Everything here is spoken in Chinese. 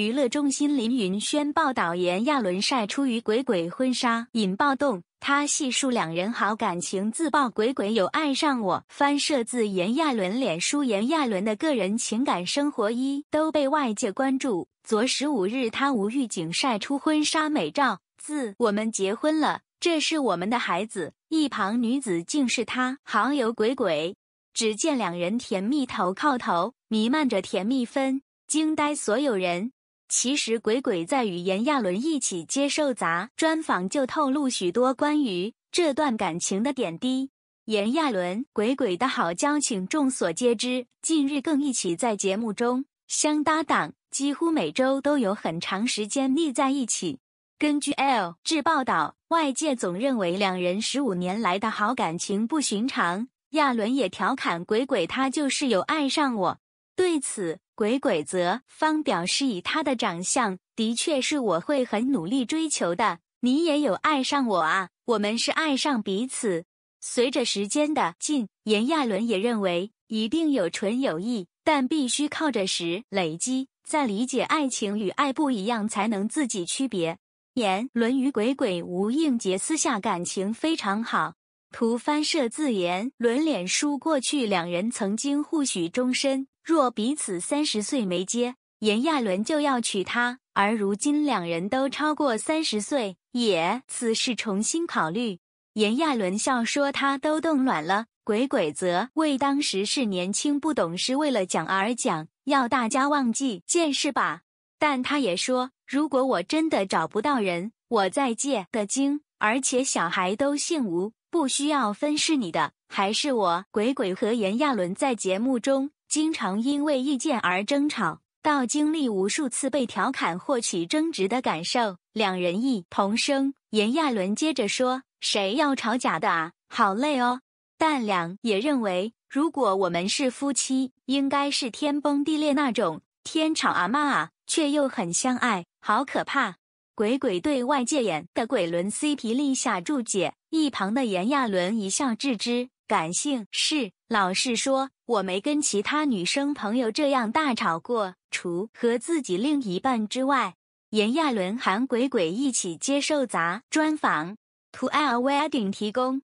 娱乐中心林云轩报导炎亚纶晒出与鬼鬼婚纱引爆动，他细数两人好感情，自曝鬼鬼有爱上我。翻摄自炎亚纶脸书炎亚纶的个人情感生活一都被外界关注。昨十五日他无预警晒出婚纱美照，字我们结婚了，这是我们的孩子。一旁女子竟是他好友鬼鬼，只见两人甜蜜头靠头，弥漫着甜蜜芬，惊呆所有人。其实，鬼鬼在与炎亚纶一起接受杂专访，就透露许多关于这段感情的点滴。炎亚纶、鬼鬼的好交情众所皆知，近日更一起在节目中相搭档，几乎每周都有很长时间腻在一起。根据 L 志》报道，外界总认为两人十五年来的好感情不寻常。亚伦也调侃鬼鬼：“他就是有爱上我。”对此。鬼鬼则方表示，以他的长相，的确是我会很努力追求的。你也有爱上我啊，我们是爱上彼此。随着时间的进，炎亚纶也认为一定有纯友谊，但必须靠着时累积，再理解爱情与爱不一样，才能自己区别。炎伦与鬼鬼吴映杰私下感情非常好。图翻摄自言伦脸书。过去两人曾经互许终身。若彼此三十岁没结，炎亚纶就要娶她。而如今两人都超过三十岁，也此事重新考虑。炎亚纶笑说：“他都冻卵了。”鬼鬼则为当时是年轻不懂事，为了讲而讲，要大家忘记见识吧。但他也说：“如果我真的找不到人，我再借的精，而且小孩都姓吴，不需要分是你的。”还是我鬼鬼和炎亚纶在节目中经常因为意见而争吵，到经历无数次被调侃或起争执的感受。两人一同声，炎亚纶接着说：“谁要吵架的啊？好累哦。”但两也认为，如果我们是夫妻，应该是天崩地裂那种天吵啊骂啊，却又很相爱，好可怕。鬼鬼对外界演的鬼轮 CP 立下注解，一旁的炎亚纶一笑置之。感性是，老实说，我没跟其他女生朋友这样大吵过，除和自己另一半之外。炎亚纶、韩鬼鬼一起接受砸专访，图爱尔 wedding 提供。